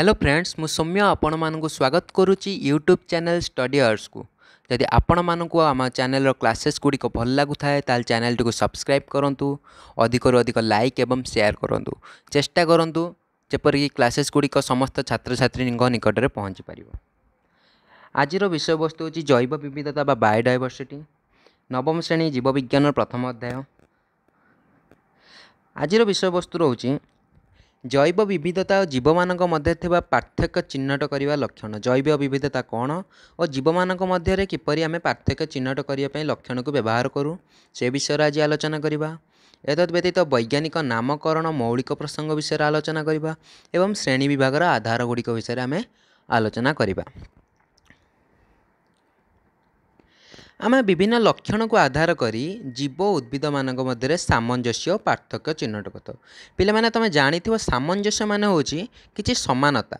hello friends ମୁଁ ସୌମ୍ୟ ଆପଣମାନଙ୍କୁ ସ୍ୱାଗତ କରୁଛି ୟୁଟ୍ୟୁବ୍ ଚ୍ୟାନେଲ୍ ଷ୍ଟଡିୟର୍ସକୁ ଯଦି ଆପଣମାନଙ୍କୁ ଆମ ଚ୍ୟାନେଲ୍ର କ୍ଲାସେସ୍ଗୁଡ଼ିକ ଭଲ ଲାଗୁଥାଏ ତାହେଲେ ଚ୍ୟାନେଲ୍ଟିକୁ ସବସ୍କ୍ରାଇବ୍ କରନ୍ତୁ ଅଧିକରୁ ଅଧିକ ଲାଇକ୍ ଏବଂ ସେୟାର୍ କରନ୍ତୁ ଚେଷ୍ଟା କରନ୍ତୁ ଯେପରିକି କ୍ଲାସେସ୍ଗୁଡ଼ିକ ସମସ୍ତ ଛାତ୍ରଛାତ୍ରୀଙ୍କ ନିକଟରେ ପହଞ୍ଚିପାରିବ ଆଜିର ବିଷୟବସ୍ତୁ ହେଉଛି ଜୈବ ବିବିଧତା ବା ବାୟୋଡାଇଭର୍ସିଟି ନବମ ଶ୍ରେଣୀ ଜୀବବିଜ୍ଞାନର ପ୍ରଥମ ଅଧ୍ୟାୟ ଆଜିର ବିଷୟବସ୍ତୁ ରହୁଛି ଜୈବ ବିବିଧତା ଓ ଜୀବମାନଙ୍କ ମଧ୍ୟରେ ଥିବା ପାର୍ଥକ୍ୟ ଚିହ୍ନଟ କରିବା ଲକ୍ଷଣ ଜୈବ ବିବିଧତା କ'ଣ ଓ ଜୀବମାନଙ୍କ ମଧ୍ୟରେ କିପରି ଆମେ ପାର୍ଥକ୍ୟ ଚିହ୍ନଟ କରିବା ପାଇଁ ଲକ୍ଷଣକୁ ବ୍ୟବହାର କରୁ ସେ ବିଷୟରେ ଆଜି ଆଲୋଚନା କରିବା ଏତଦ୍ ବ୍ୟତୀତ ବୈଜ୍ଞାନିକ ନାମକରଣ ମୌଳିକ ପ୍ରସଙ୍ଗ ବିଷୟରେ ଆଲୋଚନା କରିବା ଏବଂ ଶ୍ରେଣୀ ବିଭାଗର ଆଧାର ଗୁଡ଼ିକ ବିଷୟରେ ଆମେ ଆଲୋଚନା କରିବା ଆମେ ବିଭିନ୍ନ ଲକ୍ଷଣକୁ ଆଧାର କରି ଜୀବ ଉଦ୍ଭିଦମାନଙ୍କ ମଧ୍ୟରେ ସାମଞ୍ଜସ୍ୟ ଓ ପାର୍ଥକ୍ୟ ଚିହ୍ନଟ କରିଥାଉ ପିଲାମାନେ ତୁମେ ଜାଣିଥିବ ସାମଞ୍ଜସ୍ୟ ମାନେ ହେଉଛି କିଛି ସମାନତା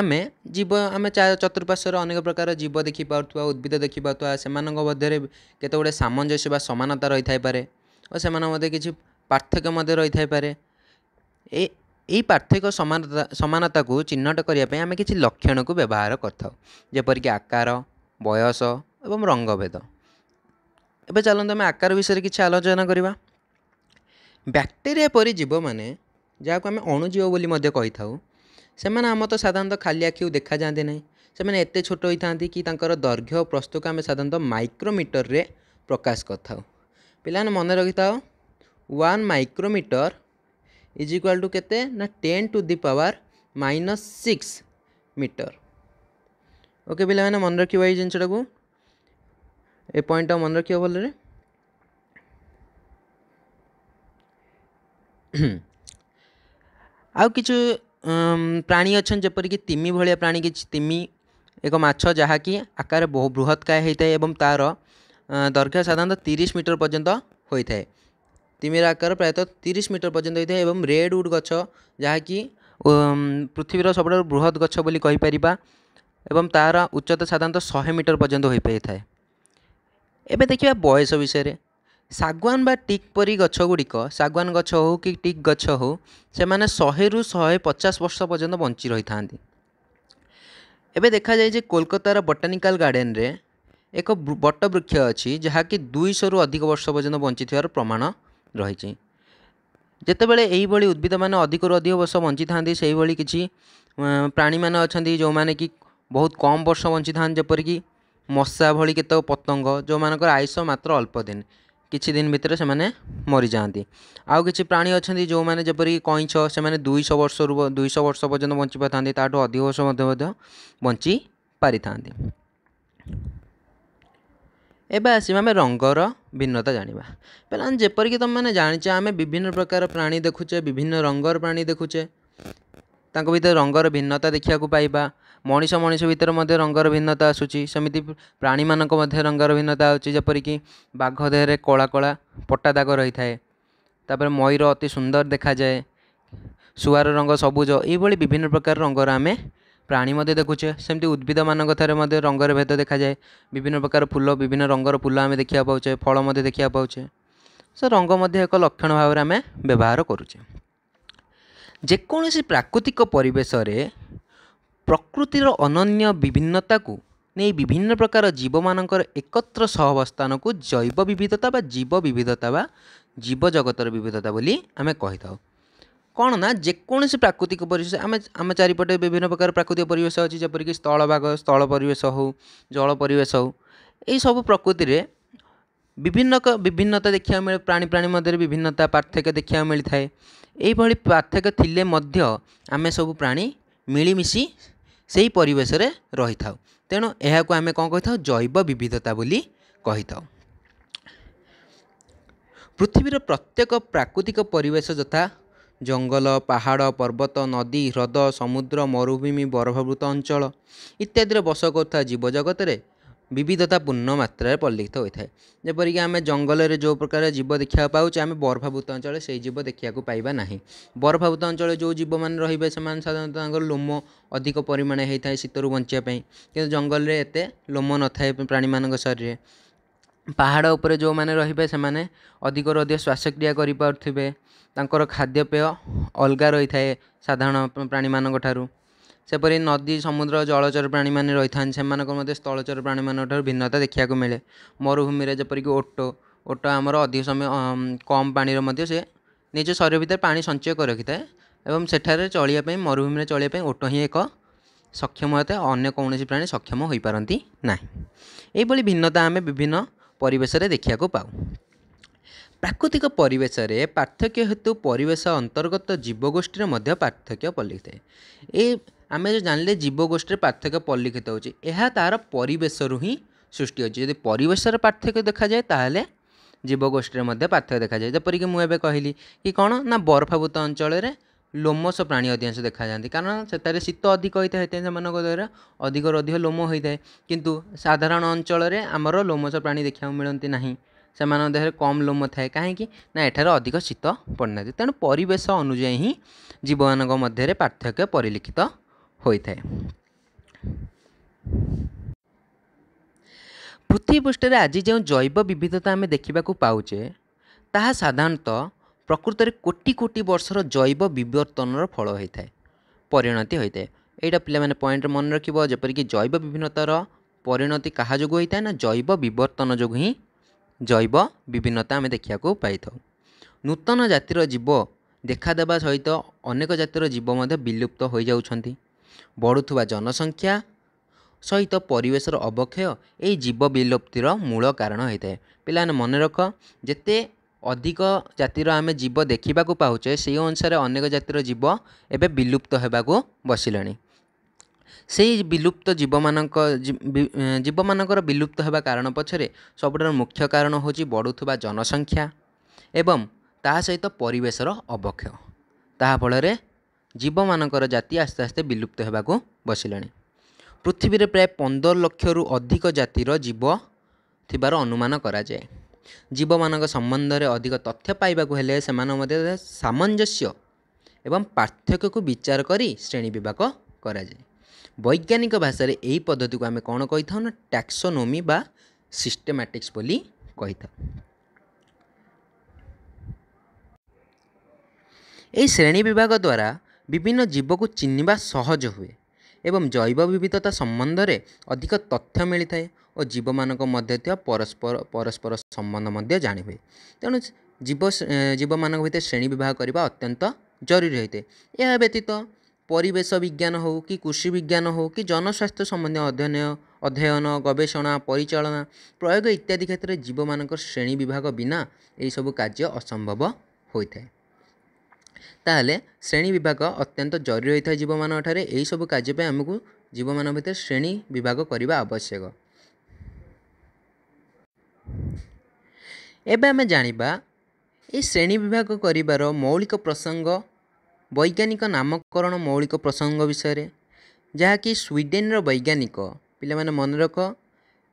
ଆମେ ଜୀବ ଆମେ ଚତୁଃପାର୍ଶ୍ୱରେ ଅନେକ ପ୍ରକାର ଜୀବ ଦେଖିପାରୁଥିବା ଉଦ୍ଭିଦ ଦେଖିପାରୁଥିବା ସେମାନଙ୍କ ମଧ୍ୟରେ କେତେ ଗୁଡ଼ିଏ ସାମଞ୍ଜସ୍ୟ ବା ସମାନତା ରହିଥାଇପାରେ ଓ ସେମାନଙ୍କ ମଧ୍ୟରେ କିଛି ପାର୍ଥକ୍ୟ ମଧ୍ୟ ରହିଥାଇପାରେ ଏ ଏହି ପାର୍ଥକ୍ୟ ସମାନତା ସମାନତାକୁ ଚିହ୍ନଟ କରିବା ପାଇଁ ଆମେ କିଛି ଲକ୍ଷଣକୁ ବ୍ୟବହାର କରିଥାଉ ଯେପରିକି ଆକାର ବୟସ ଏବଂ ରଙ୍ଗଭେଦ ଏବେ ଚାଲନ୍ତୁ ଆମେ ଆକାର ବିଷୟରେ କିଛି ଆଲୋଚନା କରିବା ବ୍ୟାକ୍ଟେରିଆ ପରି ଜୀବମାନେ ଯାହାକୁ ଆମେ ଅଣୁଜୀବ ବୋଲି ମଧ୍ୟ କହିଥାଉ ସେମାନେ ଆମ ତ ସାଧାରଣତଃ ଖାଲି ଆଖିକୁ ଦେଖାଯାଆନ୍ତି ନାହିଁ ସେମାନେ ଏତେ ଛୋଟ ହୋଇଥାନ୍ତି କି ତାଙ୍କର ଦୈର୍ଘ୍ୟ ପ୍ରସ୍ତୁତ ଆମେ ସାଧାରଣତଃ ମାଇକ୍ରୋମିଟରରେ ପ୍ରକାଶ କରିଥାଉ ପିଲାମାନେ ମନେ ରଖିଥାଉ one micrometre is equal to କେତେ ନା ten to the power minus six metre okay ପିଲାମାନେ ମନେ ରଖିବା ଏଇ ଜିନିଷଟାକୁ ए पॉइंट मन रखिए भले आ कि प्राणी अच्छा जपरिक तिमि भाया प्राणी किमि एक माकि आकार बहु बृहत होता बृहत्काय तार दर्घ्य साधारण तीस मीटर पर्यंत होता है तिमिर आकार प्रायत तीस मीटर पर्यटन होता है और रेड उड जहाँकि पृथ्वीर सब बृहत गच्छी कहींपर एवं तार उच्चता साधारण शहे मीटर पर्यटन हो पाई ଏବେ ଦେଖିବା ବୟସ ବିଷୟରେ ଶାଗୁଆନ ବା ଟିକ୍ ପରି ଗଛଗୁଡ଼ିକ ଶାଗୁଆନ ଗଛ ହେଉ କି ଟିକ୍ ଗଛ ହେଉ ସେମାନେ ଶହେରୁ ଶହେ ପଚାଶ ବର୍ଷ ପର୍ଯ୍ୟନ୍ତ ବଞ୍ଚି ରହିଥାନ୍ତି ଏବେ ଦେଖାଯାଏ ଯେ କୋଲକାତାର ବଟାନିକାଲ ଗାର୍ଡ଼େନରେ ଏକ ବଟବୃକ୍ଷ ଅଛି ଯାହାକି ଦୁଇଶହରୁ ଅଧିକ ବର୍ଷ ପର୍ଯ୍ୟନ୍ତ ବଞ୍ଚିଥିବାର ପ୍ରମାଣ ରହିଛି ଯେତେବେଳେ ଏହିଭଳି ଉଦ୍ଭିଦମାନେ ଅଧିକରୁ ଅଧିକ ବର୍ଷ ବଞ୍ଚିଥାନ୍ତି ସେହିଭଳି କିଛି ପ୍ରାଣୀମାନେ ଅଛନ୍ତି ଯେଉଁମାନେ କି ବହୁତ କମ୍ ବର୍ଷ ବଞ୍ଚିଥାନ୍ତି ଯେପରିକି ମଶା ଭଳି କେତେକ ପତଙ୍ଗ ଯେଉଁମାନଙ୍କର ଆୟୁଷ ମାତ୍ର ଅଳ୍ପ ଦିନ କିଛି ଦିନ ଭିତରେ ସେମାନେ ମରିଯାଆନ୍ତି ଆଉ କିଛି ପ୍ରାଣୀ ଅଛନ୍ତି ଯେଉଁମାନେ ଯେପରିକି କଇଁଛ ସେମାନେ ଦୁଇଶହ ବର୍ଷରୁ ଦୁଇଶହ ବର୍ଷ ପର୍ଯ୍ୟନ୍ତ ବଞ୍ଚି ପାରିଥାନ୍ତି ତାଠୁ ଅଧିକ ବର୍ଷ ମଧ୍ୟ ମଧ୍ୟ ବଞ୍ଚି ପାରିଥାନ୍ତି ଏବେ ଆସିବା ଆମେ ରଙ୍ଗର ଭିନ୍ନତା ଜାଣିବା ପିଲା ଯେପରିକି ତୁମେମାନେ ଜାଣିଛ ଆମେ ବିଭିନ୍ନ ପ୍ରକାର ପ୍ରାଣୀ ଦେଖୁଛେ ବିଭିନ୍ନ ରଙ୍ଗର ପ୍ରାଣୀ ଦେଖୁଛେ ତାଙ୍କ ଭିତରେ ରଙ୍ଗର ଭିନ୍ନତା ଦେଖିବାକୁ ପାଇବା ମଣିଷ ମଣିଷ ଭିତରେ ମଧ୍ୟ ରଙ୍ଗର ଭିନ୍ନତା ଆସୁଛି ସେମିତି ପ୍ରାଣୀମାନଙ୍କ ମଧ୍ୟ ରଙ୍ଗର ଭିନ୍ନତା ଆସୁଛି ଯେପରିକି ବାଘ ଦେହରେ କଳା କଳା ପଟା ଦାଗ ରହିଥାଏ ତା'ପରେ ମୟୂର ଅତି ସୁନ୍ଦର ଦେଖାଯାଏ ଶୁଆର ରଙ୍ଗ ସବୁଜ ଏଇଭଳି ବିଭିନ୍ନ ପ୍ରକାର ରଙ୍ଗର ଆମେ ପ୍ରାଣୀ ମଧ୍ୟ ଦେଖୁଛେ ସେମିତି ଉଦ୍ଭିଦମାନଙ୍କଠାରେ ମଧ୍ୟ ରଙ୍ଗରେ ଭେଦ ଦେଖାଯାଏ ବିଭିନ୍ନ ପ୍ରକାର ଫୁଲ ବିଭିନ୍ନ ରଙ୍ଗର ଫୁଲ ଆମେ ଦେଖିବାକୁ ପାଉଛେ ଫଳ ମଧ୍ୟ ଦେଖିବାକୁ ପାଉଛେ ସେ ରଙ୍ଗ ମଧ୍ୟ ଏକ ଲକ୍ଷଣ ଭାବରେ ଆମେ ବ୍ୟବହାର କରୁଛେ ଯେକୌଣସି ପ୍ରାକୃତିକ ପରିବେଶରେ ପ୍ରକୃତିର ଅନନ୍ୟ ବିଭିନ୍ନତାକୁ ନେଇ ବିଭିନ୍ନ ପ୍ରକାର ଜୀବମାନଙ୍କର ଏକତ୍ର ସହାବସ୍ଥାନକୁ ଜୈବ ବିବିଧତା ବା ଜୀବ ବିବିଧତା ବା ଜୀବ ଜଗତର ବିବିଧତା ବୋଲି ଆମେ କହିଥାଉ କ'ଣ ନା ଯେକୌଣସି ପ୍ରାକୃତିକ ପରିବେଶ ଆମେ ଆମ ଚାରିପଟେ ବିଭିନ୍ନ ପ୍ରକାର ପ୍ରାକୃତିକ ପରିବେଶ ଅଛି ଯେପରିକି ସ୍ଥଳଭାଗ ସ୍ଥଳ ପରିବେଶ ହେଉ ଜଳ ପରିବେଶ ହେଉ ଏହିସବୁ ପ୍ରକୃତିରେ ବିଭିନ୍ନ ବିଭିନ୍ନତା ଦେଖିବାକୁ ମିଳେ ପ୍ରାଣୀ ପ୍ରାଣୀ ମଧ୍ୟରେ ବିଭିନ୍ନତା ପାର୍ଥକ୍ୟ ଦେଖିବାକୁ ମିଳିଥାଏ ଏଇଭଳି ପାର୍ଥକ୍ୟ ଥିଲେ ମଧ୍ୟ ଆମେ ସବୁ ପ୍ରାଣୀ ମିଳିମିଶି ସେହି ପରିବେଶରେ ରହିଥାଉ ତେଣୁ ଏହାକୁ ଆମେ କ'ଣ କହିଥାଉ ଜୈବ ବିବିଧତା ବୋଲି କହିଥାଉ ପୃଥିବୀର ପ୍ରତ୍ୟେକ ପ୍ରାକୃତିକ ପରିବେଶ ଯଥା ଜଙ୍ଗଲ ପାହାଡ଼ ପର୍ବତ ନଦୀ ହ୍ରଦ ସମୁଦ୍ର ମରୁଭୂମି ବରଫାବୃତ ଅଞ୍ଚଳ ଇତ୍ୟାଦିରେ ବସ କରୁଥିବା ଜୀବଜଗତରେ ବିବିଧତାପୂର୍ଣ୍ଣ ମାତ୍ରାରେ ପରିଲିଖିତ ହୋଇଥାଏ ଯେପରିକି ଆମେ ଜଙ୍ଗଲରେ ଯେଉଁ ପ୍ରକାର ଜୀବ ଦେଖିବାକୁ ପାଉଛେ ଆମେ ବରଫାବୃତ ଅଞ୍ଚଳରେ ସେହି ଜୀବ ଦେଖିବାକୁ ପାଇବା ନାହିଁ ବରଫାବୃତ ଅଞ୍ଚଳରେ ଯେଉଁ ଜୀବମାନେ ରହିବେ ସେମାନେ ସାଧାରଣତଃ ତାଙ୍କର ଲୋମ ଅଧିକ ପରିମାଣରେ ହୋଇଥାଏ ଶୀତରୁ ବଞ୍ଚିବା ପାଇଁ କିନ୍ତୁ ଜଙ୍ଗଲରେ ଏତେ ଲୋମ ନଥାଏ ପ୍ରାଣୀମାନଙ୍କ ଶରୀରରେ ପାହାଡ଼ ଉପରେ ଯେଉଁମାନେ ରହିବେ ସେମାନେ ଅଧିକରୁ ଅଧିକ ଶ୍ୱାସକ୍ରିୟା କରିପାରୁଥିବେ ତାଙ୍କର ଖାଦ୍ୟପେୟ ଅଲଗା ରହିଥାଏ ସାଧାରଣ ପ୍ରାଣୀମାନଙ୍କ ଠାରୁ ସେପରି ନଦୀ ସମୁଦ୍ର ଜଳଚର ପ୍ରାଣୀମାନେ ରହିଥାନ୍ତି ସେମାନଙ୍କ ମଧ୍ୟ ସ୍ଥଳଚର ପ୍ରାଣୀମାନଙ୍କଠାରୁ ଭିନ୍ନତା ଦେଖିବାକୁ ମିଳେ ମରୁଭୂମିରେ ଯେପରିକି ଓଟ ଓଟ ଆମର ଅଧିକ ସମୟ କମ୍ ପାଣିରେ ମଧ୍ୟ ସେ ନିଜ ଶରୀର ଭିତରେ ପାଣି ସଞ୍ଚୟ କରି ରଖିଥାଏ ଏବଂ ସେଠାରେ ଚଳିବା ପାଇଁ ମରୁଭୂମିରେ ଚଳିବା ପାଇଁ ଓଟ ହିଁ ଏକ ସକ୍ଷମ ହୋଇଥାଏ ଅନ୍ୟ କୌଣସି ପ୍ରାଣୀ ସକ୍ଷମ ହୋଇପାରନ୍ତି ନାହିଁ ଏହିଭଳି ଭିନ୍ନତା ଆମେ ବିଭିନ୍ନ ପରିବେଶରେ ଦେଖିବାକୁ ପାଉ ପ୍ରାକୃତିକ ପରିବେଶରେ ପାର୍ଥକ୍ୟ ହେତୁ ପରିବେଶ ଅନ୍ତର୍ଗତ ଜୀବଗୋଷ୍ଠୀରେ ମଧ୍ୟ ପାର୍ଥକ୍ୟ ପଡ଼ିଥାଏ ଏ ଆମେ ଯେଉଁ ଜାଣିଲେ ଜୀବଗୋଷ୍ଠୀରେ ପାର୍ଥକ୍ୟ ପରିଲିଖିତ ହେଉଛି ଏହା ତା'ର ପରିବେଶରୁ ହିଁ ସୃଷ୍ଟି ହେଉଛି ଯଦି ପରିବେଶର ପାର୍ଥକ୍ୟ ଦେଖାଯାଏ ତାହେଲେ ଜୀବଗୋଷ୍ଠୀରେ ମଧ୍ୟ ପାର୍ଥକ୍ୟ ଦେଖାଯାଏ ଯେପରିକି ମୁଁ ଏବେ କହିଲି କି କ'ଣ ନା ବରଫାବୃତ ଅଞ୍ଚଳରେ ଲୋମସ ପ୍ରାଣୀ ଅଧିକାଂଶ ଦେଖାଯାଆନ୍ତି କାରଣ ସେଠାରେ ଶୀତ ଅଧିକ ହୋଇଥାଏ ସେଥିପାଇଁ ସେମାନଙ୍କ ଦ୍ୱାରା ଅଧିକରୁ ଅଧିକ ଲୋମ ହୋଇଥାଏ କିନ୍ତୁ ସାଧାରଣ ଅଞ୍ଚଳରେ ଆମର ଲୋମସ ପ୍ରାଣୀ ଦେଖିବାକୁ ମିଳନ୍ତି ନାହିଁ ସେମାନଙ୍କ ଦେହରେ କମ୍ ଲୋମ ଥାଏ କାହିଁକି ନା ଏଠାରେ ଅଧିକ ଶୀତ ପଡ଼ିନଥାଏ ତେଣୁ ପରିବେଶ ଅନୁଯାୟୀ ହିଁ ଜୀବମାନଙ୍କ ମଧ୍ୟରେ ପାର୍ଥକ୍ୟ ପରିଲିଖିତ ହୋଇଥାଏ ପୃଥିବୀ ପୃଷ୍ଠରେ ଆଜି ଯେଉଁ ଜୈବ ବିବିଧତା ଆମେ ଦେଖିବାକୁ ପାଉଛେ ତାହା ସାଧାରଣତଃ ପ୍ରକୃତରେ କୋଟି କୋଟି ବର୍ଷର ଜୈବ ବିବର୍ତ୍ତନର ଫଳ ହୋଇଥାଏ ପରିଣତି ହୋଇଥାଏ ଏଇଟା ପିଲାମାନେ ପଏଣ୍ଟ ମନେ ରଖିବ ଯେପରିକି ଜୈବ ବିଭିନ୍ନତାର ପରିଣତି କାହା ଯୋଗୁଁ ହୋଇଥାଏ ନା ଜୈବ ବିବର୍ତ୍ତନ ଯୋଗୁଁ ହିଁ ଜୈବ ବିଭିନ୍ନତା ଆମେ ଦେଖିବାକୁ ପାଇଥାଉ ନୂତନ ଜାତିର ଜୀବ ଦେଖାଦେବା ସହିତ ଅନେକ ଜାତିର ଜୀବ ମଧ୍ୟ ବିଲୁପ୍ତ ହୋଇଯାଉଛନ୍ତି ବଢ଼ୁଥିବା ଜନସଂଖ୍ୟା ସହିତ ପରିବେଶର ଅବକ୍ଷୟ ଏହି ଜୀବ ବିଲୁପ୍ତିର ମୂଳ କାରଣ ହୋଇଥାଏ ପିଲାମାନେ ମନେ ରଖ ଯେତେ ଅଧିକ ଜାତିର ଆମେ ଜୀବ ଦେଖିବାକୁ ପାଉଛେ ସେହି ଅନୁସାରେ ଅନେକ ଜାତିର ଜୀବ ଏବେ ବିଲୁପ୍ତ ହେବାକୁ ବସିଲେଣି ସେହି ବିଲୁପ୍ତ ଜୀବମାନଙ୍କ ଜୀବମାନଙ୍କର ବିଲୁପ୍ତ ହେବା କାରଣ ପଛରେ ସବୁଠାରୁ ମୁଖ୍ୟ କାରଣ ହେଉଛି ବଢ଼ୁଥିବା ଜନସଂଖ୍ୟା ଏବଂ ତା ସହିତ ପରିବେଶର ଅବକ୍ଷୟ ତାହାଫଳରେ ଜୀବମାନଙ୍କର ଜାତି ଆସ୍ତେ ଆସ୍ତେ ବିଲୁପ୍ତ ହେବାକୁ ବସିଲାଣି ପୃଥିବୀରେ ପ୍ରାୟ ପନ୍ଦର ଲକ୍ଷରୁ ଅଧିକ ଜାତିର ଜୀବ ଥିବାର ଅନୁମାନ କରାଯାଏ ଜୀବମାନଙ୍କ ସମ୍ବନ୍ଧରେ ଅଧିକ ତଥ୍ୟ ପାଇବାକୁ ହେଲେ ସେମାନଙ୍କ ମଧ୍ୟରେ ସାମଞ୍ଜସ୍ୟ ଏବଂ ପାର୍ଥକ୍ୟକୁ ବିଚାର କରି ଶ୍ରେଣୀ ବିଭାଗ କରାଯାଏ ବୈଜ୍ଞାନିକ ଭାଷାରେ ଏହି ପଦ୍ଧତିକୁ ଆମେ କ'ଣ କହିଥାଉ ନା ଟାକ୍ସୋନୋମି ବା ସିଷ୍ଟେମାଟିକ୍ସ ବୋଲି କହିଥାଉ ଏହି ଶ୍ରେଣୀ ବିଭାଗ ଦ୍ୱାରା ବିଭିନ୍ନ ଜୀବକୁ ଚିହ୍ନିବା ସହଜ ହୁଏ ଏବଂ ଜୈବ ବିବିଧତା ସମ୍ବନ୍ଧରେ ଅଧିକ ତଥ୍ୟ ମିଳିଥାଏ ଓ ଜୀବମାନଙ୍କ ମଧ୍ୟ ଥିବା ପରସ୍ପର ପରସ୍ପର ସମ୍ବନ୍ଧ ମଧ୍ୟ ଜାଣିହୁଏ ତେଣୁ ଜୀବ ଜୀବମାନଙ୍କ ଭିତରେ ଶ୍ରେଣୀ ବିଭାଗ କରିବା ଅତ୍ୟନ୍ତ ଜରୁରୀ ହୋଇଥାଏ ଏହା ବ୍ୟତୀତ ପରିବେଶ ବିଜ୍ଞାନ ହେଉ କି କୃଷି ବିଜ୍ଞାନ ହେଉ କି ଜନସ୍ୱାସ୍ଥ୍ୟ ସମ୍ବନ୍ଧୀୟ ଅଧ୍ୟୟନ ଅଧ୍ୟୟନ ଗବେଷଣା ପରିଚାଳନା ପ୍ରୟୋଗ ଇତ୍ୟାଦି କ୍ଷେତ୍ରରେ ଜୀବମାନଙ୍କର ଶ୍ରେଣୀ ବିଭାଗ ବିନା ଏହିସବୁ କାର୍ଯ୍ୟ ଅସମ୍ଭବ ହୋଇଥାଏ ତାହେଲେ ଶ୍ରେଣୀ ବିଭାଗ ଅତ୍ୟନ୍ତ ଜରୁରୀ ହୋଇଥାଏ ଜୀବମାନଙ୍କଠାରେ ଏହିସବୁ କାର୍ଯ୍ୟ ପାଇଁ ଆମକୁ ଜୀବମାନଙ୍କ ଭିତରେ ଶ୍ରେଣୀ ବିଭାଗ କରିବା ଆବଶ୍ୟକ ଏବେ ଆମେ ଜାଣିବା ଏହି ଶ୍ରେଣୀ ବିଭାଗ କରିବାର ମୌଳିକ ପ୍ରସଙ୍ଗ ବୈଜ୍ଞାନିକ ନାମକରଣ ମୌଳିକ ପ୍ରସଙ୍ଗ ବିଷୟରେ ଯାହାକି ସ୍ୱିଡ଼େନର ବୈଜ୍ଞାନିକ ପିଲାମାନେ ମନେ ରଖ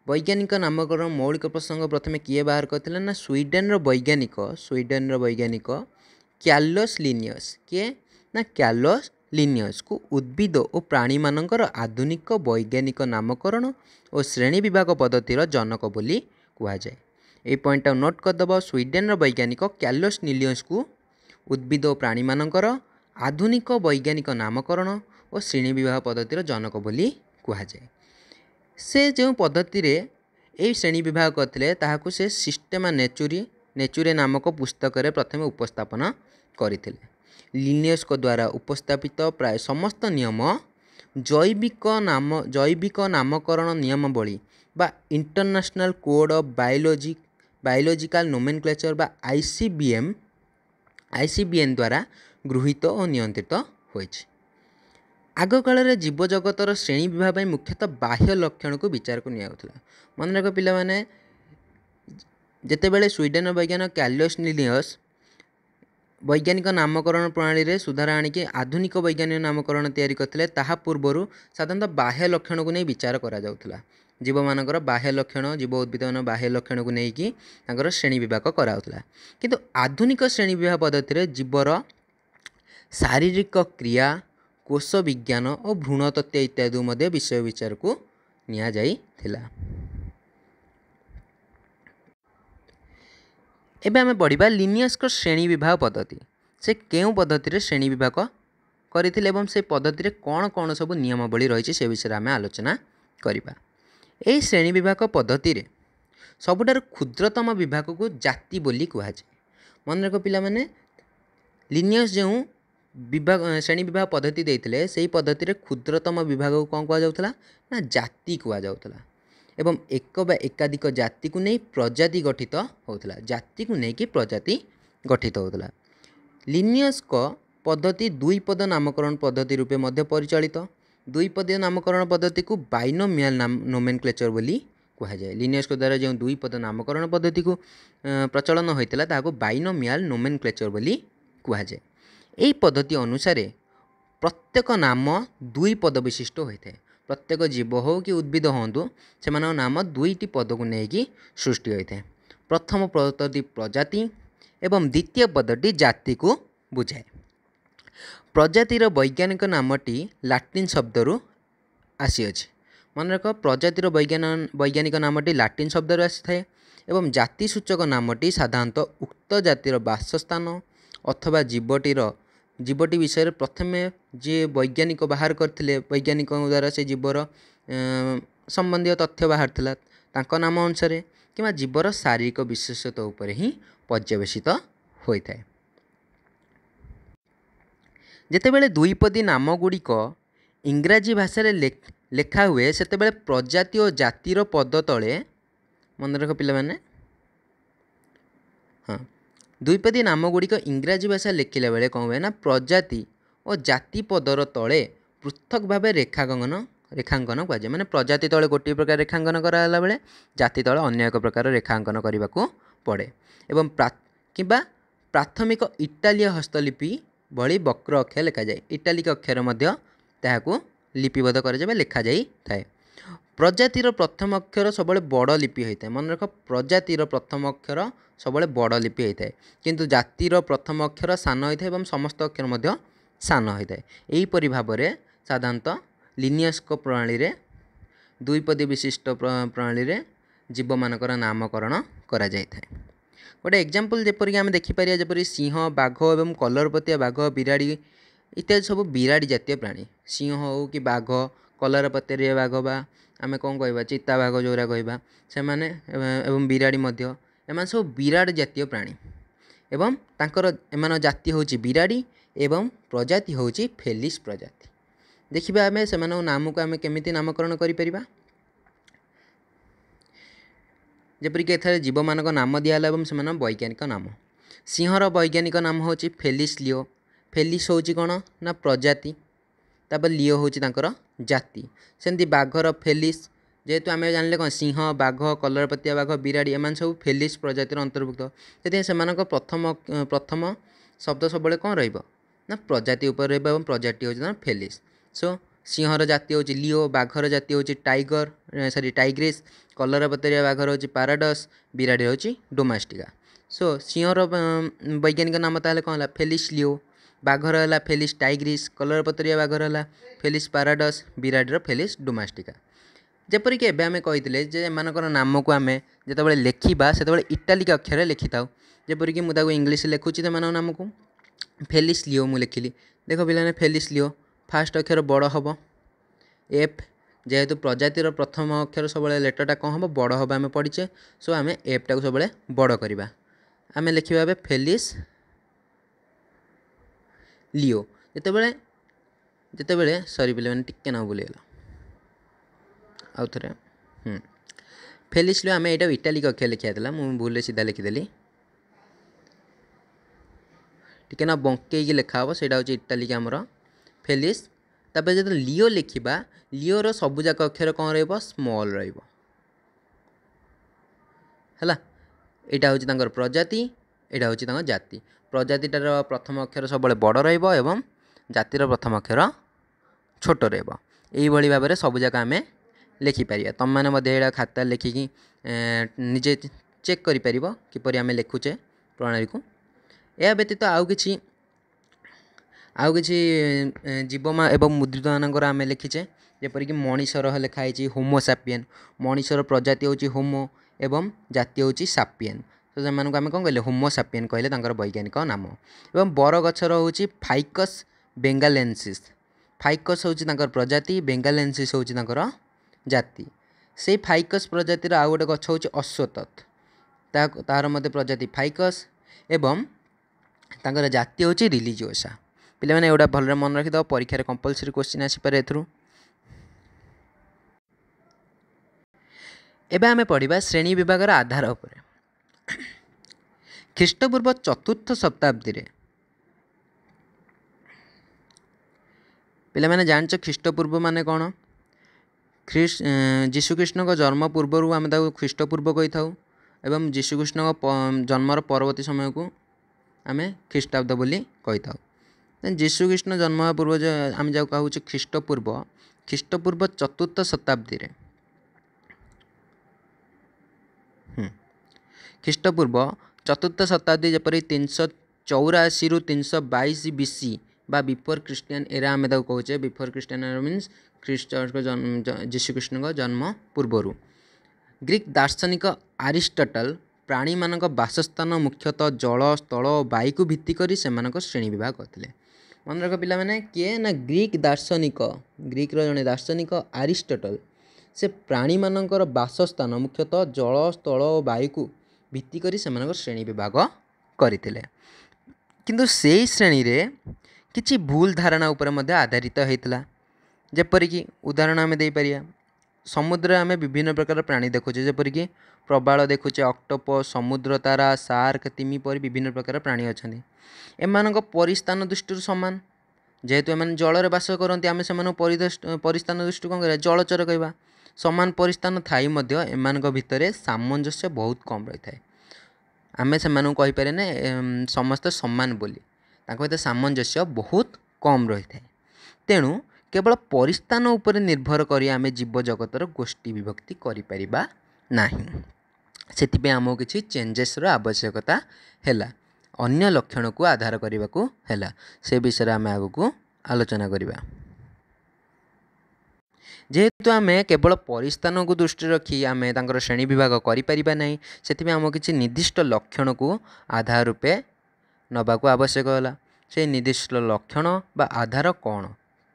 ବୈଜ୍ଞାନିକ ନାମକରଣ ମୌଳିକ ପ୍ରସଙ୍ଗ ପ୍ରଥମେ କିଏ ବାହାର କରିଥିଲେ ନା ସ୍ୱିଡ଼େନର ବୈଜ୍ଞାନିକ ସ୍ୱିଡ଼େନର ବୈଜ୍ଞାନିକ କ୍ୟାଲୋସ୍ ଲିନିୟସ୍ କିଏ ନା କ୍ୟାଲୋସ୍ ଲିନିୟସ୍କୁ ଉଦ୍ଭିଦ ଓ ପ୍ରାଣୀମାନଙ୍କର ଆଧୁନିକ ବୈଜ୍ଞାନିକ ନାମକରଣ ଓ ଶ୍ରେଣୀ ବିଭାଗ ପଦ୍ଧତିର ଜନକ ବୋଲି କୁହାଯାଏ ଏଇ ପଏଣ୍ଟଟା ନୋଟ୍ କରିଦେବ ସ୍ୱିଡେନ୍ର ବୈଜ୍ଞାନିକ କ୍ୟାଲୋସ୍ ନିଲିୟସ୍କୁ ଉଦ୍ଭିଦ ଓ ପ୍ରାଣୀମାନଙ୍କର ଆଧୁନିକ ବୈଜ୍ଞାନିକ ନାମକରଣ ଓ ଶ୍ରେଣୀ ବିବାହ ପଦ୍ଧତିର ଜନକ ବୋଲି କୁହାଯାଏ ସେ ଯେଉଁ ପଦ୍ଧତିରେ ଏହି ଶ୍ରେଣୀ ବିବାହ କରିଥିଲେ ତାହାକୁ ସେ ସିଷ୍ଟେମା ନେଚୁରି ନେଚୁରେ ନାମକ ପୁସ୍ତକରେ ପ୍ରଥମେ ଉପସ୍ଥାପନ କରିଥିଲେ ଲିନିୟସ୍ଙ୍କ ଦ୍ୱାରା ଉପସ୍ଥାପିତ ପ୍ରାୟ ସମସ୍ତ ନିୟମ ଜୈବିକ ନାମ ଜୈବିକ ନାମକରଣ ନିୟମାବଳୀ বা international code of biology biological nomenclature বা I C B M I C B N ଦ୍ୱାରା ଗୃହୀତ ଓ ନିୟନ୍ତ୍ରିତ ହୋଇଛି ଆଗକାଳରେ ଜୀବଜଗତର ଶ୍ରେଣୀ ବିଭାଗ ପାଇଁ ମୁଖ୍ୟତଃ ବାହ୍ୟ ଲକ୍ଷଣକୁ ବିଚାରକୁ ନିଆଯାଉଥିଲା ମନେ ରଖ ପିଲାମାନେ ଯେତେବେଳେ ସ୍ୱିଡେନ୍ର ବୈଜ୍ଞାନିକ କ୍ୟାଲିୟସ୍ ନିଲିୟସ୍ ବୈଜ୍ଞାନିକ ନାମକରଣ ପ୍ରଣାଳୀରେ ସୁଧାର ଆଣିକି ଆଧୁନିକ ବୈଜ୍ଞାନିକ ନାମକରଣ ତିଆରି କରିଥିଲେ ତାହା ପୂର୍ବରୁ ସାଧାରଣତଃ ବାହ୍ୟ ଲକ୍ଷଣକୁ ନେଇ ବିଚାର କରାଯାଉଥିଲା ଜୀବମାନଙ୍କର ବାହ୍ୟ ଲକ୍ଷଣ ଜୀବ ଉଦ୍ଭିଦମାନଙ୍କ ବାହ୍ୟ ଲକ୍ଷଣକୁ ନେଇକି ତାଙ୍କର ଶ୍ରେଣୀ ବିଭାଗ କରାହେଉଥିଲା କିନ୍ତୁ ଆଧୁନିକ ଶ୍ରେଣୀ ବିଭାଗ ପଦ୍ଧତିରେ ଜୀବର ଶାରୀରିକ କ୍ରିୟା କୋଷ ବିଜ୍ଞାନ ଓ ଭ୍ରୂଣତତ୍ତ୍ୱ ଇତ୍ୟାଦି ମଧ୍ୟ ବିଷୟ ବିଚାରକୁ ନିଆଯାଇଥିଲା ଏବେ ଆମେ ପଢ଼ିବା ଲିନିୟସ୍ଙ୍କ ଶ୍ରେଣୀ ବିଭାଗ ପଦ୍ଧତି ସେ କେଉଁ ପଦ୍ଧତିରେ ଶ୍ରେଣୀ ବିଭାଗ କରିଥିଲେ ଏବଂ ସେ ପଦ୍ଧତିରେ କ'ଣ କ'ଣ ସବୁ ନିୟମାବଳୀ ରହିଛି ସେ ବିଷୟରେ ଆମେ ଆଲୋଚନା କରିବା ଏହି ଶ୍ରେଣୀ ବିଭାଗ ପଦ୍ଧତିରେ ସବୁଠାରୁ କ୍ଷୁଦ୍ରତମ ବିଭାଗକୁ ଜାତି ବୋଲି କୁହାଯାଏ ମନେ ରଖ ପିଲାମାନେ ଲିନିୟସ୍ ଯେଉଁ ବିଭାଗ ଶ୍ରେଣୀ ବିଭାଗ ପଦ୍ଧତି ଦେଇଥିଲେ ସେହି ପଦ୍ଧତିରେ କ୍ଷୁଦ୍ରତମ ବିଭାଗକୁ କ'ଣ କୁହାଯାଉଥିଲା ନା ଜାତି କୁହାଯାଉଥିଲା ଏବଂ ଏକ ବା ଏକାଧିକ ଜାତିକୁ ନେଇ ପ୍ରଜାତି ଗଠିତ ହେଉଥିଲା ଜାତିକୁ ନେଇକି ପ୍ରଜାତି ଗଠିତ ହେଉଥିଲା ଲିନିୟସ୍କ ପଦ୍ଧତି ଦୁଇପଦ ନାମକରଣ ପଦ୍ଧତି ରୂପେ ମଧ୍ୟ ପରିଚାଳିତ ଦୁଇପଦୀୟ ନାମକରଣ ପଦ୍ଧତିକୁ ବାଇନୋମିଆଲ ନୋମେନକ୍ଲେଚର ବୋଲି କୁହାଯାଏ ଲିନିୟସ୍କ ଦ୍ୱାରା ଯେଉଁ ଦୁଇପଦ ନାମକରଣ ପଦ୍ଧତିକୁ ପ୍ରଚଳନ ହୋଇଥିଲା ତାହାକୁ ବାଇନୋମିଆଲ ନୋମେନକ୍ଲେଚର ବୋଲି କୁହାଯାଏ ଏହି ପଦ୍ଧତି ଅନୁସାରେ ପ୍ରତ୍ୟେକ ନାମ ଦୁଇ ପଦ ବିଶିଷ୍ଟ ହୋଇଥାଏ ପ୍ରତ୍ୟେକ ଜୀବ ହେଉ କି ଉଦ୍ଭିଦ ହୁଅନ୍ତୁ ସେମାନଙ୍କ ନାମ ଦୁଇଟି ପଦକୁ ନେଇକି ସୃଷ୍ଟି ହୋଇଥାଏ ପ୍ରଥମ ପଦଟି ପ୍ରଜାତି ଏବଂ ଦ୍ୱିତୀୟ ପଦଟି ଜାତିକୁ ବୁଝାଏ ପ୍ରଜାତିର ବୈଜ୍ଞାନିକ ନାମଟି ଲାଟିନ୍ ଶବ୍ଦରୁ ଆସିଅଛି ମନେ ରଖ ପ୍ରଜାତିର ବୈଜ୍ଞାନ ବୈଜ୍ଞାନିକ ନାମଟି ଲାଟିନ୍ ଶବ୍ଦରୁ ଆସିଥାଏ ଏବଂ ଜାତିସୂଚକ ନାମଟି ସାଧାରଣତଃ ଉକ୍ତ ଜାତିର ବାସସ୍ଥାନ ଅଥବା ଜୀବଟିର ଜୀବଟି ବିଷୟରେ ପ୍ରଥମେ ଯିଏ ବୈଜ୍ଞାନିକ ବାହାର କରିଥିଲେ ବୈଜ୍ଞାନିକଙ୍କ ଦ୍ୱାରା ସେ ଜୀବର ସମ୍ବନ୍ଧୀୟ ତଥ୍ୟ ବାହାରିଥିଲା ତାଙ୍କ ନାମ ଅନୁସାରେ କିମ୍ବା ଜୀବର ଶାରୀରିକ ବିଶେଷତ୍ୱ ଉପରେ ହିଁ ପର୍ଯ୍ୟବେସିତ ହୋଇଥାଏ ଯେତେବେଳେ ଦୁଇପଦୀ ନାମଗୁଡ଼ିକ ଇଂରାଜୀ ଭାଷାରେ ଲେଖା ହୁଏ ସେତେବେଳେ ପ୍ରଜାତି ଓ ଜାତିର ପଦ ତଳେ ମନେ ରଖ ପିଲାମାନେ ହଁ ଦ୍ୱିପଦୀ ନାମଗୁଡ଼ିକ ଇଂରାଜୀ ଭାଷା ଲେଖିଲା ବେଳେ କ'ଣ ହୁଏ ନା ପ୍ରଜାତି ଓ ଜାତି ପଦର ତଳେ ପୃଥକ ଭାବେ ରେଖାଙ୍କନ ରେଖାଙ୍କନ କୁହାଯାଏ ମାନେ ପ୍ରଜାତି ତଳେ ଗୋଟିଏ ପ୍ରକାର ରେଖାଙ୍କନ କରାଗଲା ବେଳେ ଜାତି ତଳେ ଅନ୍ୟ ଏକ ପ୍ରକାର ରେଖାଙ୍କନ କରିବାକୁ ପଡ଼େ ଏବଂ କିମ୍ବା ପ୍ରାଥମିକ ଇଟାଲୀୟ ହସ୍ତଲିପି ଭଳି ବକ୍ର ଅକ୍ଷର ଲେଖାଯାଏ ଇଟାଲିକ ଅକ୍ଷର ମଧ୍ୟ ତାହାକୁ ଲିପିବଦ୍ଧ କରାଯାଏ ବା ଲେଖାଯାଇଥାଏ ପ୍ରଜାତିର ପ୍ରଥମ ଅକ୍ଷର ସବୁବେଳେ ବଡ଼ ଲିପି ହୋଇଥାଏ ମନେ ରଖ ପ୍ରଜାତିର ପ୍ରଥମ ଅକ୍ଷର ସବୁବେଳେ ବଡ଼ ଲିପି ହୋଇଥାଏ କିନ୍ତୁ ଜାତିର ପ୍ରଥମ ଅକ୍ଷର ସାନ ହୋଇଥାଏ ଏବଂ ସମସ୍ତ ଅକ୍ଷର ମଧ୍ୟ ସାନ ହୋଇଥାଏ ଏହିପରି ଭାବରେ ସାଧାରଣତଃ ଲିନିୟସ୍କ ପ୍ରଣାଳୀରେ ଦୁଇପଦୀ ବିଶିଷ୍ଟ ପ୍ରଣାଳୀରେ ଜୀବମାନଙ୍କର ନାମକରଣ କରାଯାଇଥାଏ ଗୋଟେ ଏକ୍ଜାମ୍ପଲ୍ ଯେପରିକି ଆମେ ଦେଖିପାରିବା ଯେପରି ସିଂହ ବାଘ ଏବଂ କଲରପତିଆ ବାଘ ବିରାଡ଼ି ଇତ୍ୟାଦି ସବୁ ବିରାଡ଼ି ଜାତୀୟ ପ୍ରାଣୀ ସିଂହ ହେଉ କି ବାଘ କଲରପତିଆ ବାଘ ବା ଆମେ କ'ଣ କହିବା ଚିତାବାଘ ଯେଉଁଗୁଡ଼ା କହିବା ସେମାନେ ଏବଂ ବିରାଡ଼ି ମଧ୍ୟ ଏମାନେ ସବୁ ବିରାଟ ଜାତୀୟ ପ୍ରାଣୀ ଏବଂ ତାଙ୍କର ଏମାନଙ୍କ ଜାତି ହେଉଛି ବିରାଡ଼ି ଏବଂ ପ୍ରଜାତି ହେଉଛି ଫେଲିସ୍ ପ୍ରଜାତି ଦେଖିବା ଆମେ ସେମାନଙ୍କ ନାମକୁ ଆମେ କେମିତି ନାମକରଣ କରିପାରିବା ଯେପରିକି ଏଠାରେ ଜୀବମାନଙ୍କ ନାମ ଦିଆହେଲା ଏବଂ ସେମାନଙ୍କ ବୈଜ୍ଞାନିକ ନାମ ସିଂହର ବୈଜ୍ଞାନିକ ନାମ ହେଉଛି ଫେଲିସ୍ ଲିଓ ଫେଲିସ୍ ହେଉଛି କ'ଣ ନା ପ୍ରଜାତି ତାପରେ ଲିଓ ହେଉଛି ତାଙ୍କର ଜାତି ସେମିତି ବାଘର ଫେଲିସ୍ ଯେହେତୁ ଆମେ ଜାଣିଲେ କ'ଣ ସିଂହ ବାଘ କଲରାପତିଆ ବାଘ ବିରାଡ଼ି ଏମାନେ ସବୁ ଫେଲିସ୍ ପ୍ରଜାତିର ଅନ୍ତର୍ଭୁକ୍ତ ସେଥିପାଇଁ ସେମାନଙ୍କ ପ୍ରଥମ ପ୍ରଥମ ଶବ୍ଦ ସବୁବେଳେ କ'ଣ ରହିବ ନା ପ୍ରଜାତି ଉପରେ ରହିବ ଏବଂ ପ୍ରଜାତି ହେଉଛି ତାଙ୍କର ଫେଲିସ୍ ସୋ ସିଂହର ଜାତି ହେଉଛି ଲିଓ ବାଘର ଜାତି ହେଉଛି ଟାଇଗର ସରି ଟାଇଗ୍ରିସ୍ କଲରାପତରିଆ ବାଘର ହେଉଛି ପାରାଡସ୍ ବିରାଡ଼ି ହେଉଛି ଡୋମାଷ୍ଟିକା ସୋ ସିଂହର ବୈଜ୍ଞାନିକ ନାମ ତାହେଲେ କ'ଣ ହେଲା ଫେଲିସ୍ ଲିଓ ବାଘର ହେଲା ଫେଲିସ୍ ଟାଇଗ୍ରିସ୍ କଲରପତରିଆ ବାଘର ହେଲା ଫେଲିସ୍ ପାରାଡସ୍ ବିରାଡ଼ର ଫେଲିସ୍ ଡୋମାଷ୍ଟିକା ଯେପରିକି ଏବେ ଆମେ କହିଥିଲେ ଯେ ଏମାନଙ୍କର ନାମକୁ ଆମେ ଯେତେବେଳେ ଲେଖିବା ସେତେବେଳେ ଇଟାଲିକ୍ ଅକ୍ଷରରେ ଲେଖିଥାଉ ଯେପରିକି ମୁଁ ତାକୁ ଇଂଲିଶରେ ଲେଖୁଛି ସେମାନଙ୍କ ନାମକୁ ଫେଲିସ୍ ଲିଓ ମୁଁ ଲେଖିଲି ଦେଖ ପିଲାମାନେ ଫେଲିସ୍ ଲିଓ ଫାଷ୍ଟ ଅକ୍ଷର ବଡ଼ ହେବ ଏଫ୍ ଯେହେତୁ ପ୍ରଜାତିର ପ୍ରଥମ ଅକ୍ଷର ସବୁବେଳେ ଲେଟରଟା କ'ଣ ହେବ ବଡ଼ ହେବ ଆମେ ପଢ଼ିଛେ ସୋ ଆମେ ଏଫ୍ଟାକୁ ସବୁବେଳେ ବଡ଼ କରିବା ଆମେ ଲେଖିବା ଏବେ ଫେଲିସ୍ लिओ ଯେତେବେଳେ ଯେତେବେଳେ ସରି ପିଲାମାନେ ଟିକେ ନାଁ ଭୁଲିଗଲା ଆଉ ଥରେ ହୁଁ ଫେଲିସ୍ଲିଓ ଆମେ ଏଇଟା ଇଟାଲିକ୍ ଅକ୍ଷର ଲେଖା ହେଇଥିଲା ମୁଁ ଭୁଲରେ ସିଧା ଲେଖିଦେଲି ଟିକେ ନା ବଙ୍କେଇକି ଲେଖା ହେବ ସେଇଟା ହେଉଛି ଇଟାଲିକ୍ ଆମର ଫେଲିସ୍ ତାପରେ ଯଦି ଲିଓ ଲେଖିବା ଲିଓର ସବୁଯାକ ଅକ୍ଷର କ'ଣ ରହିବ ସ୍ମଲ୍ ରହିବ ହେଲା ଏଇଟା ହେଉଛି ତାଙ୍କର ପ୍ରଜାତି ଏଇଟା ହେଉଛି ତାଙ୍କ ଜାତି ପ୍ରଜାତିଟାର ପ୍ରଥମ ଅକ୍ଷର ସବୁବେଳେ ବଡ଼ ରହିବ ଏବଂ ଜାତିର ପ୍ରଥମ ଅକ୍ଷର ଛୋଟ ରହିବ ଏଇଭଳି ଭାବରେ ସବୁଯାକ ଆମେ ଲେଖିପାରିବା ତୁମମାନେ ମଧ୍ୟ ଏଇଟା ଖାତା ଲେଖିକି ନିଜେ ଚେକ୍ କରିପାରିବ କିପରି ଆମେ ଲେଖୁଛେ ପ୍ରଣାଳୀକୁ ଏହା ବ୍ୟତୀତ ଆଉ କିଛି ଆଉ କିଛି ଜୀବମା ଏବଂ ମୁଦ୍ରିତମାନଙ୍କର ଆମେ ଲେଖିଛେ ଯେପରିକି ମଣିଷର ଲେଖା ହେଇଛି ହୋମୋସାପିଏନ୍ ମଣିଷର ପ୍ରଜାତି ହେଉଛି ହୋମୋ ଏବଂ ଜାତି ହେଉଛି ସାପିଏନ୍ ତ ସେମାନଙ୍କୁ ଆମେ କ'ଣ କହିଲେ ହୋମୋସାପିଏନ୍ କହିଲେ ତାଙ୍କର ବୈଜ୍ଞାନିକ ନାମ ଏବଂ ବର ଗଛର ହେଉଛି ଫାଇକସ୍ ବେଙ୍ଗାଲେନ୍ସିସ୍ ଫାଇକସ୍ ହେଉଛି ତାଙ୍କର ପ୍ରଜାତି ବେଙ୍ଗାଲେନ୍ସିସ୍ ହେଉଛି ତାଙ୍କର ଜାତି ସେଇ ଫାଇକସ୍ ପ୍ରଜାତିର ଆଉ ଗୋଟେ ଗଛ ହେଉଛି ଅଶ୍ୱତତ୍ ତାହା ତାହାର ମଧ୍ୟ ପ୍ରଜାତି ଫାଇକସ୍ ଏବଂ ତାଙ୍କର ଜାତି ହେଉଛି ରିଲିଜିଓସା ପିଲାମାନେ ଏଗୁଡ଼ା ଭଲରେ ମନେ ରଖିଦେବ ପରୀକ୍ଷାରେ କମ୍ପଲସରି କ୍ୱେଶ୍ଚିନ୍ ଆସିପାରେ ଏଥିରୁ ଏବେ ଆମେ ପଢ଼ିବା ଶ୍ରେଣୀ ବିଭାଗର ଆଧାର ଉପରେ ଖ୍ରୀଷ୍ଟପୂର୍ବ ଚତୁର୍ଥ ଶତାବ୍ଦୀରେ ପିଲାମାନେ ଜାଣିଛ ଖ୍ରୀଷ୍ଟପୂର୍ବ ମାନେ କ'ଣ ଯୀଶୁକ୍ରିଷ୍ଣଙ୍କ ଜନ୍ମ ପୂର୍ବରୁ ଆମେ ତାକୁ ଖ୍ରୀଷ୍ଟପୂର୍ବ କହିଥାଉ ଏବଂ ଯୀଶୁକ୍ରିଷ୍ଣଙ୍କ ଜନ୍ମର ପରବର୍ତ୍ତୀ ସମୟକୁ ଆମେ ଖ୍ରୀଷ୍ଟାବ୍ଦ ବୋଲି କହିଥାଉ ଯୀଶୁକ୍ରିଷ୍ଣ ଜନ୍ମ ହେବା ପୂର୍ବ ଆମେ ଯାହାକୁ କହୁଛୁ ଖ୍ରୀଷ୍ଟପୂର୍ବ ଖ୍ରୀଷ୍ଟପୂର୍ବ ଚତୁର୍ଥ ଶତାବ୍ଦୀରେ ଖ୍ରୀଷ୍ଟପୂର୍ବ ଚତୁର୍ଥ ଶତାବ୍ଦୀ ଯେପରି ତିନିଶହ ଚଉରାଅଶୀରୁ ତିନିଶହ ବାଇଶ ବି ସି ବା ବିଫୋର୍ ଖ୍ରୀଷ୍ଟିଆନ ଏରା ଆମେ ତାକୁ କହୁଛେ ବିଫୋର୍ ଖ୍ରୀଷ୍ଟିଆନ ଏରା ମିନ୍ସ ଖ୍ରୀଷ୍ଟଙ୍କ ଯୀଶୁକ୍ରିଷ୍ଣଙ୍କ ଜନ୍ମ ପୂର୍ବରୁ ଗ୍ରୀକ୍ ଦାର୍ଶନିକ ଆରିଷ୍ଟଟଲ ପ୍ରାଣୀମାନଙ୍କ ବାସସ୍ଥାନ ମୁଖ୍ୟତଃ ଜଳ ସ୍ଥଳ ଓ ବାୟୁକୁ ଭିତ୍ତି କରି ସେମାନଙ୍କ ଶ୍ରେଣୀ ବିବାହ କରିଥିଲେ ମନେ ରଖ ପିଲାମାନେ କିଏ ନା ଗ୍ରୀକ୍ ଦାର୍ଶନିକ ଗ୍ରୀକ୍ର ଜଣେ ଦାର୍ଶନିକ ଆରିଷ୍ଟଟଲ ସେ ପ୍ରାଣୀମାନଙ୍କର ବାସସ୍ଥାନ ମୁଖ୍ୟତଃ ଜଳ ସ୍ଥଳ ଓ ବାୟୁକୁ ଭିତ୍ତିକରି ସେମାନଙ୍କର ଶ୍ରେଣୀ ବିଭାଗ କରିଥିଲେ କିନ୍ତୁ ସେହି ଶ୍ରେଣୀରେ କିଛି ଭୁଲ ଧାରଣା ଉପରେ ମଧ୍ୟ ଆଧାରିତ ହୋଇଥିଲା ଯେପରିକି ଉଦାହରଣ ଆମେ ଦେଇପାରିବା ସମୁଦ୍ରରେ ଆମେ ବିଭିନ୍ନ ପ୍ରକାର ପ୍ରାଣୀ ଦେଖୁଛେ ଯେପରିକି ପ୍ରବାଳ ଦେଖୁଛେ ଅକ୍ଟୋପ ସମୁଦ୍ର ତାରା ସାର୍କ ତିମି ପରି ବିଭିନ୍ନ ପ୍ରକାର ପ୍ରାଣୀ ଅଛନ୍ତି ଏମାନଙ୍କ ପରିସ୍ଥାନ ଦୃଷ୍ଟିରୁ ସମାନ ଯେହେତୁ ଏମାନେ ଜଳରେ ବାସ କରନ୍ତି ଆମେ ସେମାନଙ୍କ ପରିସ୍ଥାନ ଦୃଷ୍ଟିରୁ କ'ଣ କରିବା ଜଳଚର କହିବା ସମାନ ପରିସ୍ଥାନ ଥାଇ ମଧ୍ୟ ଏମାନଙ୍କ ଭିତରେ ସାମଞ୍ଜସ୍ୟ ବହୁତ କମ୍ ରହିଥାଏ ଆମେ ସେମାନଙ୍କୁ କହିପାରେ ନା ସମସ୍ତେ ସମାନ ବୋଲି ତାଙ୍କ ଭିତରେ ସାମଞ୍ଜସ୍ୟ ବହୁତ କମ୍ ରହିଥାଏ ତେଣୁ କେବଳ ପରିସ୍ଥାନ ଉପରେ ନିର୍ଭର କରି ଆମେ ଜୀବଜଗତର ଗୋଷ୍ଠୀ ବିଭକ୍ତି କରିପାରିବା ନାହିଁ ସେଥିପାଇଁ ଆମକୁ କିଛି ଚେଞ୍ଜେସ୍ର ଆବଶ୍ୟକତା ହେଲା ଅନ୍ୟ ଲକ୍ଷଣକୁ ଆଧାର କରିବାକୁ ହେଲା ସେ ବିଷୟରେ ଆମେ ଆଗକୁ ଆଲୋଚନା କରିବା ଯେହେତୁ ଆମେ କେବଳ ପରିସ୍ଥାନକୁ ଦୃଷ୍ଟିରେ ରଖି ଆମେ ତାଙ୍କର ଶ୍ରେଣୀ ବିଭାଗ କରିପାରିବା ନାହିଁ ସେଥିପାଇଁ ଆମକୁ କିଛି ନିର୍ଦ୍ଦିଷ୍ଟ ଲକ୍ଷଣକୁ ଆଧାର ରୂପେ ନେବାକୁ ଆବଶ୍ୟକ ହେଲା ସେ ନିର୍ଦ୍ଦିଷ୍ଟ ଲକ୍ଷଣ ବା ଆଧାର କ'ଣ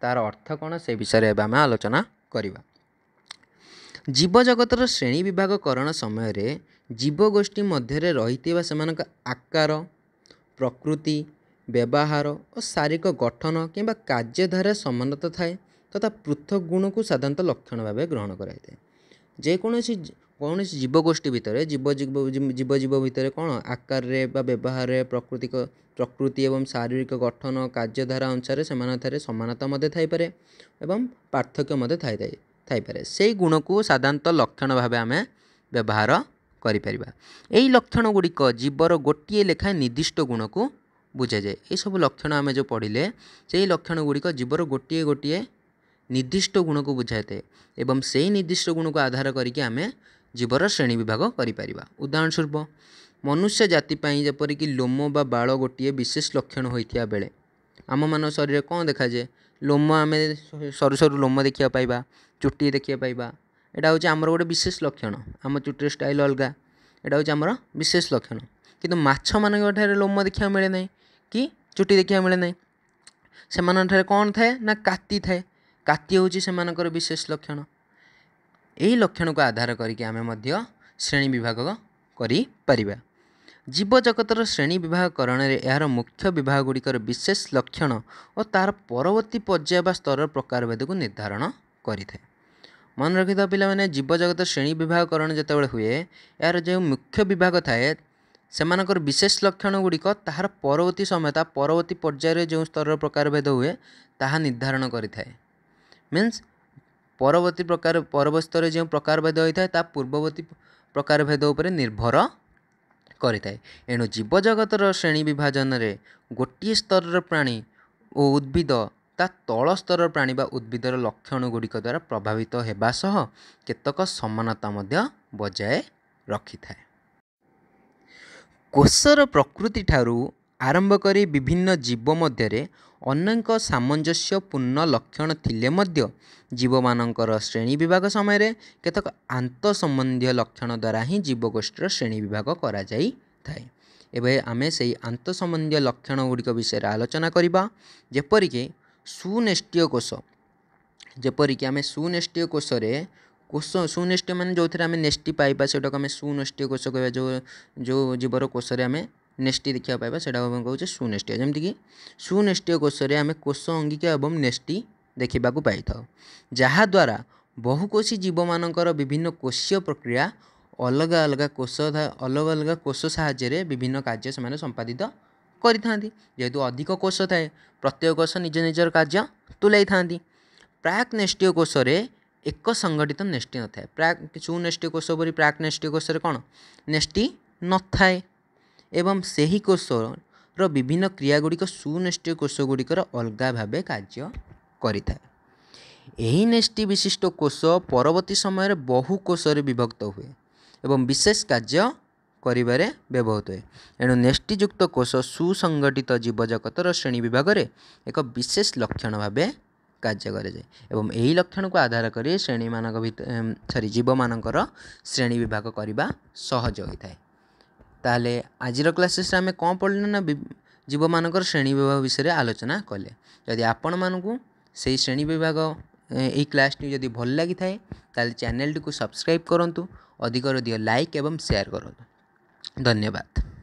ତା'ର ଅର୍ଥ କ'ଣ ସେ ବିଷୟରେ ଏବେ ଆମେ ଆଲୋଚନା କରିବା ଜୀବଜଗତର ଶ୍ରେଣୀ ବିଭାଗକରଣ ସମୟରେ ଜୀବଗୋଷ୍ଠୀ ମଧ୍ୟରେ ରହିଥିବା ସେମାନଙ୍କ ଆକାର ପ୍ରକୃତି ବ୍ୟବହାର ଓ ଶାରୀରିକ ଗଠନ କିମ୍ବା କାର୍ଯ୍ୟଧାରା ସମାନତା ଥାଏ ତଥା ପୃଥକ ଗୁଣକୁ ସାଧାରଣତଃ ଲକ୍ଷଣ ଭାବେ ଗ୍ରହଣ କରାଯାଇଥାଏ ଯେକୌଣସି କୌଣସି ଜୀବଗୋଷ୍ଠୀ ଭିତରେ ଜୀବ ଜୀବ ଜୀବ ଭିତରେ କ'ଣ ଆକାରରେ ବା ବ୍ୟବହାରରେ ପ୍ରକୃତିକ ପ୍ରକୃତି ଏବଂ ଶାରୀରିକ ଗଠନ କାର୍ଯ୍ୟଧାରା ଅନୁସାରେ ସେମାନଙ୍କଠାରେ ସମାନତା ମଧ୍ୟ ଥାଇପାରେ ଏବଂ ପାର୍ଥକ୍ୟ ମଧ୍ୟ ଥାଇଥାଏ ଥାଇପାରେ ସେଇ ଗୁଣକୁ ସାଧାରଣତଃ ଲକ୍ଷଣ ଭାବେ ଆମେ ବ୍ୟବହାର କରିପାରିବା ଏହି ଲକ୍ଷଣ ଗୁଡ଼ିକ ଜୀବର ଗୋଟିଏ ଲେଖାଏଁ ନିର୍ଦ୍ଦିଷ୍ଟ ଗୁଣକୁ ବୁଝାଯାଏ ଏସବୁ ଲକ୍ଷଣ ଆମେ ଯେଉଁ ପଢ଼ିଲେ ସେହି ଲକ୍ଷଣ ଗୁଡ଼ିକ ଜୀବର ଗୋଟିଏ ଗୋଟିଏ ନିର୍ଦ୍ଦିଷ୍ଟ ଗୁଣକୁ ବୁଝାଇଥାଏ ଏବଂ ସେହି ନିର୍ଦ୍ଦିଷ୍ଟ ଗୁଣକୁ ଆଧାର କରିକି ଆମେ ଜୀବର ଶ୍ରେଣୀ ବିଭାଗ କରିପାରିବା ଉଦାହରଣ ସ୍ୱରୂପ ମନୁଷ୍ୟ ଜାତି ପାଇଁ ଯେପରିକି ଲୋମ ବା ବାଳ ଗୋଟିଏ ବିଶେଷ ଲକ୍ଷଣ ହୋଇଥିବା ବେଳେ ଆମମାନଙ୍କ ଶରୀରରେ କ'ଣ ଦେଖାଯାଏ ଲୋମ ଆମେ ସରୁ ସରୁ ଲୋମ ଦେଖିବାକୁ ପାଇବା ଚୁଟି ଦେଖିବା ପାଇବା ଏଇଟା ହେଉଛି ଆମର ଗୋଟେ ବିଶେଷ ଲକ୍ଷଣ ଆମ ଚୁଟିର ଷ୍ଟାଇଲ୍ ଅଲଗା ଏଇଟା ହେଉଛି ଆମର ବିଶେଷ ଲକ୍ଷଣ କିନ୍ତୁ ମାଛମାନଙ୍କଠାରେ ଲୋମ ଦେଖିବାକୁ ମିଳେ ନାହିଁ କି ଚୁଟି ଦେଖିବାକୁ ମିଳେ ନାହିଁ ସେମାନଙ୍କଠାରେ କ'ଣ ଥାଏ ନା କାତି ଥାଏ କାତି ହେଉଛି ସେମାନଙ୍କର ବିଶେଷ ଲକ୍ଷଣ ଏହି ଲକ୍ଷଣକୁ ଆଧାର କରିକି ଆମେ ମଧ୍ୟ ଶ୍ରେଣୀ ବିଭାଗ କରିପାରିବା ଜୀବଜଗତର ଶ୍ରେଣୀ ବିଭାଗ କରଣରେ ଏହାର ମୁଖ୍ୟ ବିଭାଗ ଗୁଡ଼ିକର ବିଶେଷ ଲକ୍ଷଣ ଓ ତାହାର ପରବର୍ତ୍ତୀ ପର୍ଯ୍ୟାୟ ବା ସ୍ତରର ପ୍ରକାରଭେଦକୁ ନିର୍ଦ୍ଧାରଣ କରିଥାଏ ମନେ ରଖିଥିବା ପିଲାମାନେ ଜୀବଜଗତ ଶ୍ରେଣୀ ବିଭାଗ କରଣ ଯେତେବେଳେ ହୁଏ ଏହାର ଯେଉଁ ମୁଖ୍ୟ ବିଭାଗ ଥାଏ ସେମାନଙ୍କର ବିଶେଷ ଲକ୍ଷଣ ଗୁଡ଼ିକ ତାହାର ପରବର୍ତ୍ତୀ ସମୟ ତା ପରବର୍ତ୍ତୀ ପର୍ଯ୍ୟାୟରେ ଯେଉଁ ସ୍ତରର ପ୍ରକାରଭେଦ ହୁଏ ତାହା ନିର୍ଦ୍ଧାରଣ କରିଥାଏ ମିନ୍ସ ପରବର୍ତ୍ତୀ ପ୍ରକାର ପରବସ୍ତରେ ଯେଉଁ ପ୍ରକାର ଭେଦ ହୋଇଥାଏ ତା ପୂର୍ବବର୍ତ୍ତୀ ପ୍ରକାର ଭେଦ ଉପରେ ନିର୍ଭର କରିଥାଏ ଏଣୁ ଜୀବଜଗତର ଶ୍ରେଣୀ ବିଭାଜନରେ ଗୋଟିଏ ସ୍ତରର ପ୍ରାଣୀ ଓ ଉଦ୍ଭିଦ ତା ତଳ ସ୍ତରର ପ୍ରାଣୀ ବା ଉଦ୍ଭିଦର ଲକ୍ଷଣ ଗୁଡ଼ିକ ଦ୍ୱାରା ପ୍ରଭାବିତ ହେବା ସହ କେତେକ ସମାନତା ମଧ୍ୟ ବଜାୟ ରଖିଥାଏ କୋଷର ପ୍ରକୃତି ଠାରୁ ଆରମ୍ଭ କରି ବିଭିନ୍ନ ଜୀବ ମଧ୍ୟରେ ଅନେକ ସାମଞ୍ଜସ୍ୟପୂର୍ଣ୍ଣ ଲକ୍ଷଣ ଥିଲେ ମଧ୍ୟ ଜୀବମାନଙ୍କର ଶ୍ରେଣୀ ବିଭାଗ ସମୟରେ କେତେକ ଆନ୍ତଃ ସମ୍ବନ୍ଧୀୟ ଲକ୍ଷଣ ଦ୍ୱାରା ହିଁ ଜୀବଗୋଷ୍ଠୀର ଶ୍ରେଣୀ ବିଭାଗ କରାଯାଇଥାଏ ଏବେ ଆମେ ସେହି ଆନ୍ତଃ ସମ୍ବନ୍ଧୀୟ ଲକ୍ଷଣ ଗୁଡ଼ିକ ବିଷୟରେ ଆଲୋଚନା କରିବା ଯେପରିକି ସୁନେଷ୍ଟୀୟ କୋଷ ଯେପରିକି ଆମେ ସୁନେଷ୍ଟୀୟ କୋଷରେ କୋଷ ସୁନେଷ୍ଟୀୟ ମାନେ ଯେଉଁଥିରେ ଆମେ ନେଷ୍ଟି ପାଇବା ସେଇଟାକୁ ଆମେ ସୁନେଷ୍ଟୀୟ କୋଷ କହିବା ଯେଉଁ ଯେଉଁ ଜୀବର କୋଷରେ ଆମେ नेष्टि देखा पाइबा से कहे सुनिष्टिय जमीक सुनिष्टिय कोष में आम कोष अंगिका एवं नेष्टि देखा पाई जहाद्वारा बहुकोशी जीव मान विभिन्न कोषीय प्रक्रिया अलग अलग कोष अलग अलग कोष साहय विभिन्न कार्य से संपादित करेतु अधिक कोष थाए प्रत्येक कोष निज निजर कार्य तुलाई था प्राक नेष्टिय कोष में एक संगठित नेष्टि न थाए प्राक सुनिष्टिय कोष पर प्राक नेष्टिय कोष कौन नेष्टि न थाए ଏବଂ ସେହି କୋଷର ବିଭିନ୍ନ କ୍ରିୟାଗୁଡ଼ିକ ସୁନିଷ୍ଠୀୟ କୋଷଗୁଡ଼ିକର ଅଲଗା ଭାବେ କାର୍ଯ୍ୟ କରିଥାଏ ଏହି ନେଷ୍ଟି ବିଶିଷ୍ଟ କୋଷ ପରବର୍ତ୍ତୀ ସମୟରେ ବହୁ କୋଷରେ ବିଭକ୍ତ ହୁଏ ଏବଂ ବିଶେଷ କାର୍ଯ୍ୟ କରିବାରେ ବ୍ୟବହୃତ ହୁଏ ଏଣୁ ନେଷ୍ଟିଯୁକ୍ତ କୋଷ ସୁସଂଗଠିତ ଜୀବଜଗତର ଶ୍ରେଣୀ ବିଭାଗରେ ଏକ ବିଶେଷ ଲକ୍ଷଣ ଭାବେ କାର୍ଯ୍ୟ କରାଯାଏ ଏବଂ ଏହି ଲକ୍ଷଣକୁ ଆଧାର କରି ଶ୍ରେଣୀମାନଙ୍କ ଭିତରେ ସରି ଜୀବମାନଙ୍କର ଶ୍ରେଣୀ ବିଭାଗ କରିବା ସହଜ ହୋଇଥାଏ ତାହେଲେ ଆଜିର କ୍ଲାସେସ୍ରେ ଆମେ କ'ଣ ପଢ଼ିଲେ ନା ଜୀବମାନଙ୍କର ଶ୍ରେଣୀ ବିଭାଗ ବିଷୟରେ ଆଲୋଚନା କଲେ ଯଦି ଆପଣମାନଙ୍କୁ ସେଇ ଶ୍ରେଣୀ ବିଭାଗ ଏହି କ୍ଲାସ୍ଟି ଯଦି ଭଲ ଲାଗିଥାଏ ତାହେଲେ ଚ୍ୟାନେଲ୍ଟିକୁ ସବସ୍କ୍ରାଇବ୍ କରନ୍ତୁ ଅଧିକରୁ ଅଧିକ ଲାଇକ୍ ଏବଂ ସେୟାର୍ କରନ୍ତୁ ଧନ୍ୟବାଦ